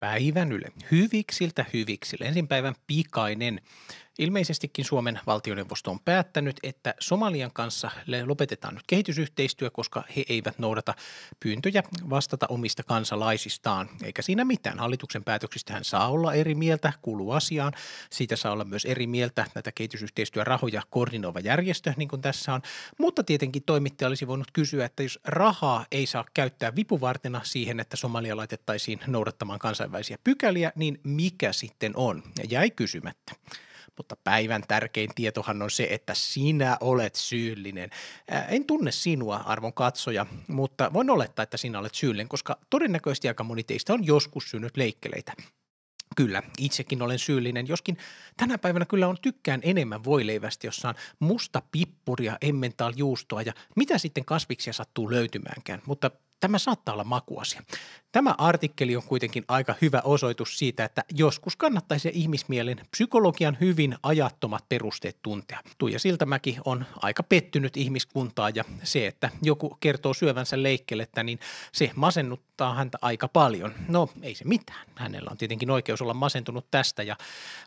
päivän yle. Hyviksiltä hyviksille. Ensin päivän pikainen Ilmeisestikin Suomen valtioneuvosto on päättänyt, että Somalian kanssa lopetetaan nyt kehitysyhteistyö, koska he eivät noudata pyyntöjä vastata omista kansalaisistaan. Eikä siinä mitään. Hallituksen päätöksistä hän saa olla eri mieltä, kuuluu asiaan. Siitä saa olla myös eri mieltä näitä kehitysyhteistyörahoja koordinoiva järjestö, niin kuin tässä on. Mutta tietenkin toimittaja olisi voinut kysyä, että jos rahaa ei saa käyttää vipuvartena siihen, että Somalia laitettaisiin noudattamaan kansainvälisiä pykäliä, niin mikä sitten on? Jäi kysymättä mutta päivän tärkein tietohan on se, että sinä olet syyllinen. Äh, en tunne sinua, arvon katsoja, mutta voin olettaa, että sinä olet syyllinen, koska todennäköisesti aika moni teistä on joskus synnyt leikkeleitä. Kyllä, itsekin olen syyllinen, joskin tänä päivänä kyllä on tykkään enemmän voileivästä, jossa on musta pippuria, emmental juustoa ja mitä sitten kasviksia sattuu löytymäänkään. Mutta Tämä saattaa olla makuasia. Tämä artikkeli on kuitenkin aika hyvä osoitus siitä, että joskus kannattaisi ihmismielen psykologian hyvin ajattomat perusteet tuntea. Tuija Siltamäki on aika pettynyt ihmiskuntaa ja se, että joku kertoo syövänsä leikkelettä, niin se masennuttaa häntä aika paljon. No ei se mitään. Hänellä on tietenkin oikeus olla masentunut tästä. Ja,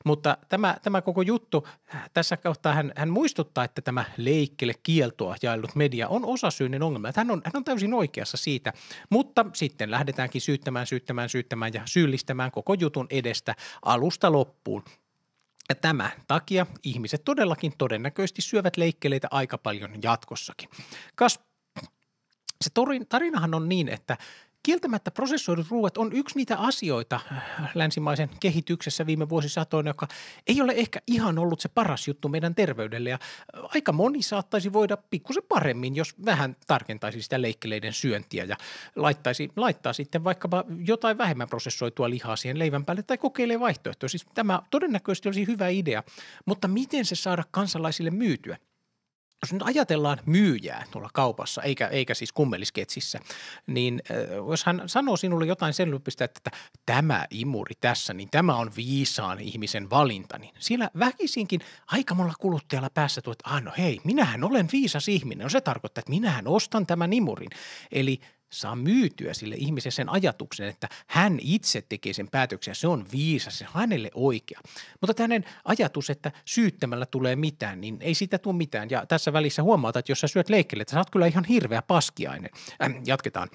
mutta tämä, tämä koko juttu, äh, tässä kohtaa hän, hän muistuttaa, että tämä leikkele kieltoa jaellut media on osasyinen ongelma. hän on, hän on täysin oikeassa siitä, siitä. Mutta sitten lähdetäänkin syyttämään, syyttämään, syyttämään ja syyllistämään koko jutun edestä alusta loppuun. Ja tämän takia ihmiset todellakin todennäköisesti syövät leikkeleitä aika paljon jatkossakin. Kas se tarinahan on niin, että kieltämättä prosessoidut ruuat on yksi niitä asioita äh, länsimaisen kehityksessä viime vuosisatoina, joka ei ole ehkä ihan ollut se paras juttu meidän terveydelle. Ja äh, aika moni saattaisi voida pikkusen paremmin, jos vähän tarkentaisi sitä leikkeleiden syöntiä ja laittaisi, laittaa sitten vaikkapa jotain vähemmän prosessoitua lihaa siihen leivän päälle tai kokeilee vaihtoehtoja. Siis tämä todennäköisesti olisi hyvä idea, mutta miten se saada kansalaisille myytyä – jos nyt ajatellaan myyjää tuolla kaupassa, eikä, eikä siis kummelisketsissä, niin jos hän sanoo sinulle jotain sen lyppistä, että tämä imuri tässä, niin tämä on viisaan ihmisen valinta, niin siellä väkisinkin monella kuluttajalla päässä tuo, että ah, no hei, minähän olen viisas ihminen. No se tarkoittaa, että minähän ostan tämän imurin. Eli – saa myytyä sille ihmiselle sen ajatuksen, että hän itse tekee sen päätöksen, se on viisas, se on hänelle oikea. Mutta tämmöinen ajatus, että syyttämällä tulee mitään, niin ei siitä tule mitään. Ja tässä välissä huomaat, että jos sä syöt leikkeelle, että sä oot kyllä ihan hirveä paskiainen. Äh, jatketaan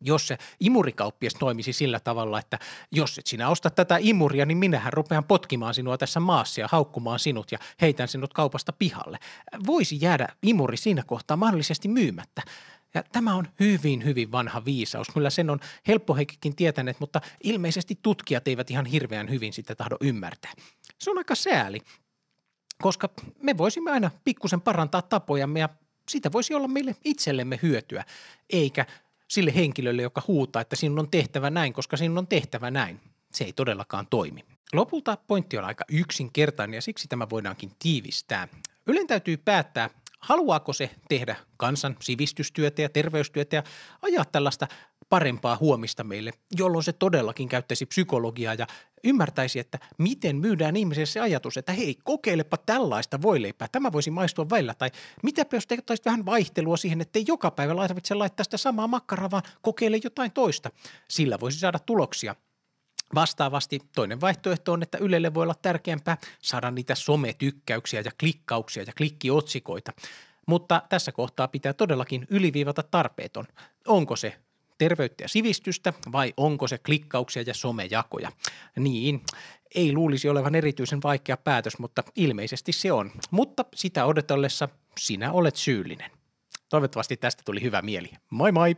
jos se imurikauppias toimisi sillä tavalla, että jos et sinä osta tätä imuria, niin minähän rupean potkimaan sinua tässä maassa ja haukkumaan sinut ja heitän sinut kaupasta pihalle. Voisi jäädä imuri siinä kohtaa mahdollisesti myymättä. Ja tämä on hyvin, hyvin vanha viisaus. Kyllä sen on helppo heikkikin tietäneet, mutta ilmeisesti tutkijat eivät ihan hirveän hyvin sitä tahdo ymmärtää. Se on aika sääli, koska me voisimme aina pikkusen parantaa tapojamme ja siitä voisi olla meille itsellemme hyötyä, eikä sille henkilölle, joka huutaa, että sinun on tehtävä näin, koska sinun on tehtävä näin. Se ei todellakaan toimi. Lopulta pointti on aika yksinkertainen ja siksi tämä voidaankin tiivistää. Ylen täytyy päättää, haluaako se tehdä kansan sivistystyötä ja terveystyötä ja ajaa tällaista parempaa huomista meille, jolloin se todellakin käyttäisi psykologiaa ja ymmärtäisi, että miten myydään ihmiselle se ajatus, että hei, kokeilepa tällaista voileipää, tämä voisi maistua välillä. Tai mitä jos teettäisit vähän vaihtelua siihen, ei joka päivä tarvitse laittaa sitä samaa makkaraa, vaan kokeile jotain toista. Sillä voisi saada tuloksia – Vastaavasti toinen vaihtoehto on, että Ylelle voi olla tärkeämpää saada niitä sometykkäyksiä ja klikkauksia ja klikkiotsikoita, mutta tässä kohtaa pitää todellakin yliviivata tarpeeton. Onko se terveyttä ja sivistystä vai onko se klikkauksia ja somejakoja? Niin, ei luulisi olevan erityisen vaikea päätös, mutta ilmeisesti se on. Mutta sitä odotellessa sinä olet syyllinen. Toivottavasti tästä tuli hyvä mieli. Moi moi!